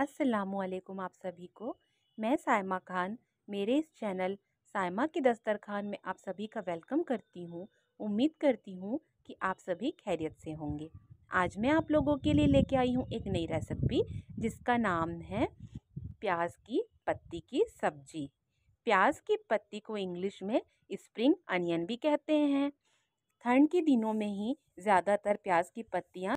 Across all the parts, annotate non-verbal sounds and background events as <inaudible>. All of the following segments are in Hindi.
असलकुम आप सभी को मैं सायमा खान मेरे इस चैनल सायमा की दस्तरखान में आप सभी का वेलकम करती हूँ उम्मीद करती हूँ कि आप सभी खैरियत से होंगे आज मैं आप लोगों के लिए लेके आई हूँ एक नई रेसिपी जिसका नाम है प्याज की पत्ती की सब्जी प्याज की पत्ती को इंग्लिश में स्प्रिंग अनियन भी कहते हैं ठंड के दिनों में ही ज़्यादातर प्याज की पत्तियाँ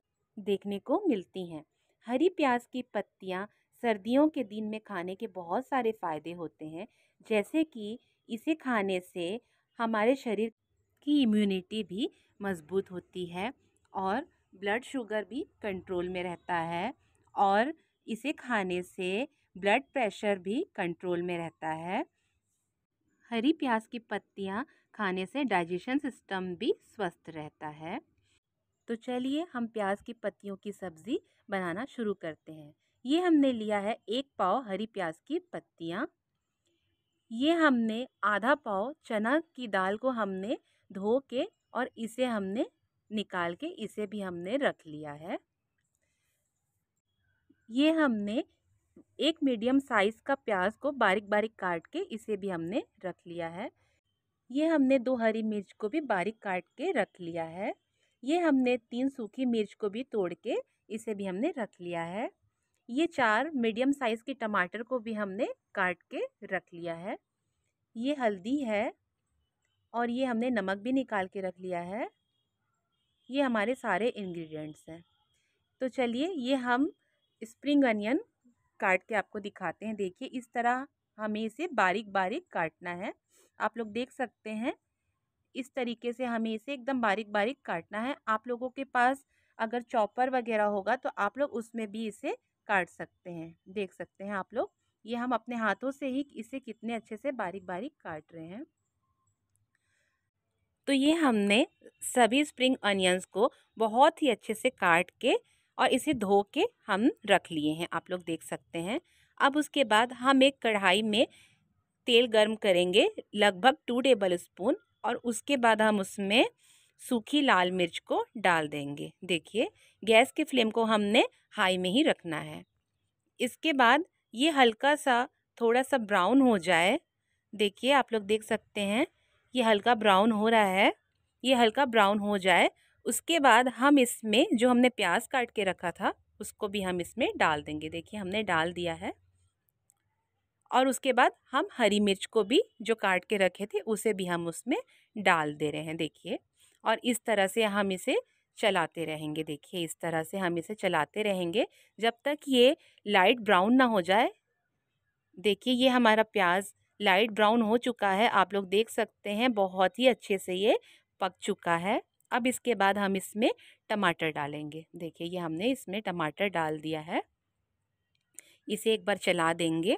देखने को मिलती हैं हरी प्याज की पत्तियाँ सर्दियों के दिन में खाने के बहुत सारे फ़ायदे होते हैं जैसे कि इसे खाने से हमारे शरीर की इम्यूनिटी भी मज़बूत होती है और ब्लड शुगर भी कंट्रोल में रहता है और इसे खाने से ब्लड प्रेशर भी कंट्रोल में रहता है हरी प्याज की पत्तियाँ खाने से डाइजेशन सिस्टम भी स्वस्थ रहता है तो चलिए हम प्याज की पत्तियों की सब्ज़ी बनाना शुरू करते हैं ये हमने लिया है एक पाव हरी प्याज की पत्तियाँ ये हमने आधा पाव चना की दाल को हमने धो के और इसे हमने निकाल के इसे भी हमने रख लिया है ये हमने एक मीडियम साइज़ का प्याज को बारीक बारीक काट के इसे भी हमने रख लिया है ये हमने दो हरी मिर्च को भी बारीक काट के रख लिया है ये हमने तीन सूखी मिर्च को भी तोड़ के इसे भी हमने रख लिया है ये चार मीडियम साइज़ के टमाटर को भी हमने काट के रख लिया है ये हल्दी है और ये हमने नमक भी निकाल के रख लिया है ये हमारे सारे इंग्रेडिएंट्स हैं तो चलिए ये हम स्प्रिंग अनियन काट के आपको दिखाते हैं देखिए इस तरह हमें इसे बारीक बारीक काटना है आप लोग देख सकते हैं इस तरीके से हमें इसे एकदम बारीक बारीक काटना है आप लोगों के पास अगर चॉपर वगैरह होगा तो आप लोग उसमें भी इसे काट सकते हैं देख सकते हैं आप लोग ये हम अपने हाथों से ही इसे कितने अच्छे से बारीक बारीक काट रहे हैं तो ये हमने सभी स्प्रिंग अनियंस को बहुत ही अच्छे से काट के और इसे धो के हम रख लिए हैं आप लोग देख सकते हैं अब उसके बाद हम एक कढ़ाई में तेल गर्म करेंगे लगभग टू टेबल स्पून और उसके बाद हम उसमें सूखी लाल मिर्च को डाल देंगे देखिए गैस की फ्लेम को हमने हाई में ही रखना है इसके बाद ये हल्का सा थोड़ा सा ब्राउन हो जाए देखिए आप लोग देख सकते हैं ये हल्का ब्राउन हो रहा है ये हल्का ब्राउन हो जाए उसके बाद हम इसमें जो हमने प्याज काट के रखा था उसको भी हम इसमें डाल देंगे देखिए हमने डाल दिया है और उसके बाद हम हरी मिर्च को भी जो काट के रखे थे उसे भी हम उसमें डाल दे रहे हैं देखिए और इस तरह से हम इसे चलाते रहेंगे देखिए इस तरह से हम इसे चलाते रहेंगे जब तक ये लाइट ब्राउन ना हो जाए देखिए ये हमारा प्याज लाइट ब्राउन हो चुका है आप लोग देख सकते हैं बहुत ही अच्छे से ये पक चुका है अब इसके बाद हम इसमें टमाटर डालेंगे देखिए ये हमने इसमें टमाटर डाल दिया है इसे एक बार चला देंगे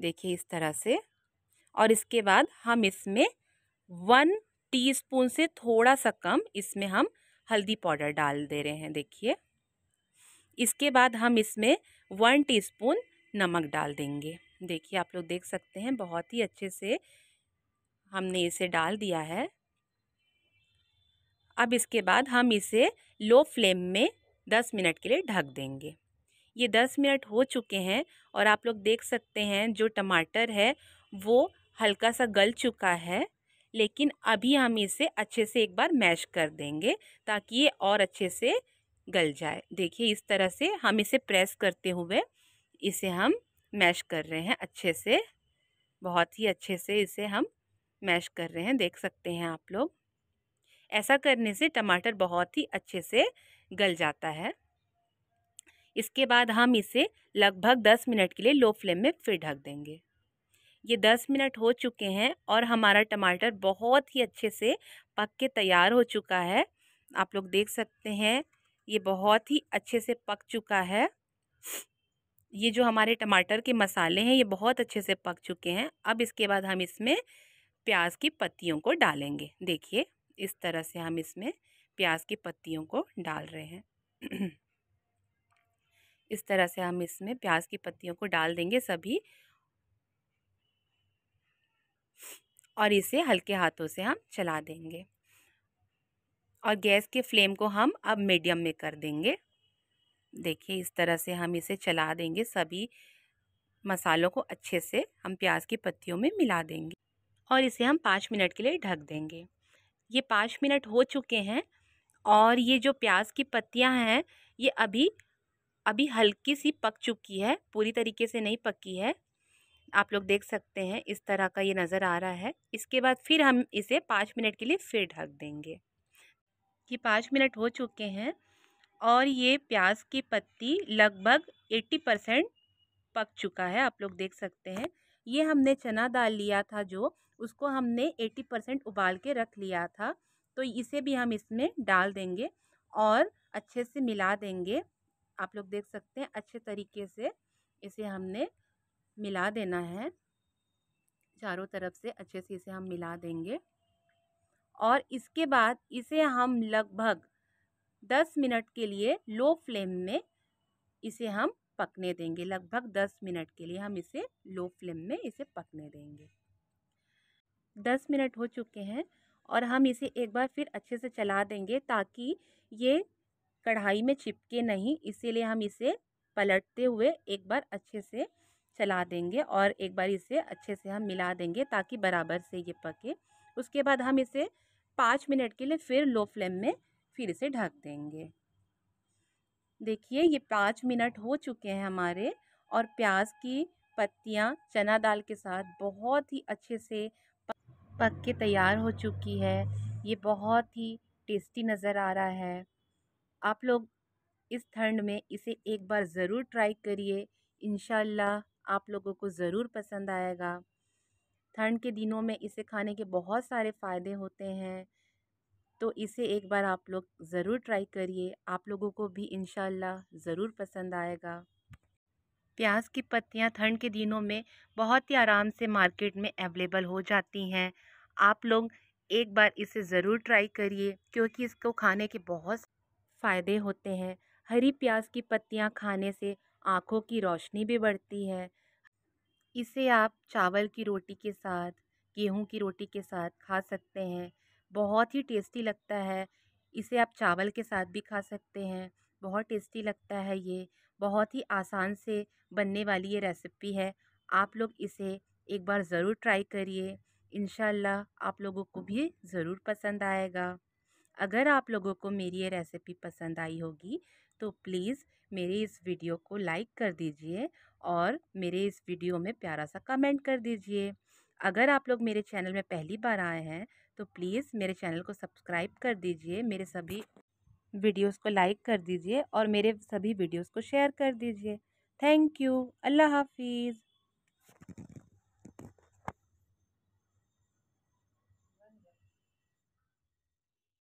देखिए इस तरह से और इसके बाद हम इसमें वन टीस्पून से थोड़ा सा कम इसमें हम हल्दी पाउडर डाल दे रहे हैं देखिए इसके बाद हम इसमें वन टीस्पून नमक डाल देंगे देखिए आप लोग देख सकते हैं बहुत ही अच्छे से हमने इसे डाल दिया है अब इसके बाद हम इसे लो फ्लेम में दस मिनट के लिए ढक देंगे ये दस मिनट हो चुके हैं और आप लोग देख सकते हैं जो टमाटर है वो हल्का सा गल चुका है लेकिन अभी हम इसे अच्छे से एक बार मैश कर देंगे ताकि ये और अच्छे से गल जाए देखिए इस तरह से हम इसे प्रेस करते हुए इसे हम मैश कर रहे हैं अच्छे से बहुत ही अच्छे से इसे हम मैश कर रहे हैं देख सकते हैं आप लोग ऐसा करने से टमाटर बहुत ही अच्छे से गल जाता है इसके बाद हम इसे लगभग 10 मिनट के लिए लो फ्लेम में फिर ढक देंगे ये 10 मिनट हो चुके हैं और हमारा टमाटर बहुत ही अच्छे से पक के तैयार हो चुका है आप लोग देख सकते हैं ये बहुत ही अच्छे से पक चुका है ये जो हमारे टमाटर के मसाले हैं ये बहुत अच्छे से पक चुके हैं अब इसके बाद हम इसमें प्याज की पत्तियों को डालेंगे देखिए इस तरह से हम इसमें प्याज की पत्तियों को डाल रहे हैं <clears throat> इस तरह से हम इसमें प्याज की पत्तियों को डाल देंगे सभी और इसे हल्के हाथों से हम चला देंगे और गैस के फ्लेम को हम अब मीडियम में कर देंगे देखिए इस तरह से हम इसे चला देंगे सभी मसालों को अच्छे से हम प्याज की पत्तियों में मिला देंगे और इसे हम पाँच मिनट के लिए ढक देंगे ये पाँच मिनट हो चुके हैं और ये जो प्याज की पत्तियां हैं ये अभी अभी हल्की सी पक चुकी है पूरी तरीके से नहीं पकी है आप लोग देख सकते हैं इस तरह का ये नज़र आ रहा है इसके बाद फिर हम इसे पाँच मिनट के लिए फिर ढक देंगे ये पाँच मिनट हो चुके हैं और ये प्याज की पत्ती लगभग एट्टी परसेंट पक चुका है आप लोग देख सकते हैं ये हमने चना दाल लिया था जो उसको हमने एट्टी परसेंट उबाल के रख लिया था तो इसे भी हम इसमें डाल देंगे और अच्छे से मिला देंगे आप लोग देख सकते हैं अच्छे तरीके से इसे हमने मिला देना है चारों तरफ से अच्छे से इसे हम मिला देंगे और इसके बाद इसे हम लगभग दस मिनट के लिए लो फ्लेम में इसे हम पकने देंगे लगभग दस मिनट के लिए हम इसे लो फ्लेम में इसे पकने देंगे दस मिनट हो चुके हैं और हम इसे एक बार फिर अच्छे से चला देंगे ताकि ये कढ़ाई में चिपके नहीं इसीलिए हम इसे पलटते हुए एक बार अच्छे से चला देंगे और एक बार इसे अच्छे से हम मिला देंगे ताकि बराबर से ये पके उसके बाद हम इसे पाँच मिनट के लिए फिर लो फ्लेम में फिर इसे ढक देंगे देखिए ये पाँच मिनट हो चुके हैं हमारे और प्याज की पत्तियाँ चना दाल के साथ बहुत ही अच्छे से पक के तैयार हो चुकी है ये बहुत ही टेस्टी नज़र आ रहा है आप लोग इस ठंड में इसे एक बार ज़रूर ट्राई करिए इन आप लोगों को ज़रूर पसंद आएगा ठंड के दिनों में इसे खाने के बहुत सारे फ़ायदे होते हैं तो इसे एक बार आप लोग ज़रूर ट्राई करिए आप लोगों को भी इन ज़रूर पसंद आएगा प्याज की पत्तियां ठंड के दिनों में बहुत ही आराम से मार्केट में अवेलेबल हो जाती हैं आप लोग एक बार इसे ज़रूर ट्राई करिए क्योंकि इसको खाने के बहुत फ़ायदे होते हैं हरी प्याज की पत्तियाँ खाने से आँखों की रोशनी भी बढ़ती है इसे आप चावल की रोटी के साथ गेहूँ की रोटी के साथ खा सकते हैं बहुत ही टेस्टी लगता है इसे आप चावल के साथ भी खा सकते हैं बहुत टेस्टी लगता है ये बहुत ही आसान से बनने वाली ये रेसिपी है आप लोग इसे एक बार ज़रूर ट्राई करिए इन आप लोगों को भी ज़रूर पसंद आएगा अगर आप लोगों को मेरी ये रेसिपी पसंद आई होगी तो प्लीज़ मेरे इस वीडियो को लाइक कर दीजिए और मेरे इस वीडियो में प्यारा सा कमेंट कर दीजिए अगर आप लोग मेरे चैनल में पहली बार आए हैं तो प्लीज़ मेरे चैनल को सब्सक्राइब कर दीजिए मेरे सभी वीडियोस को लाइक कर दीजिए और मेरे सभी वीडियोस को शेयर कर दीजिए थैंक यू अल्लाह हाफिज़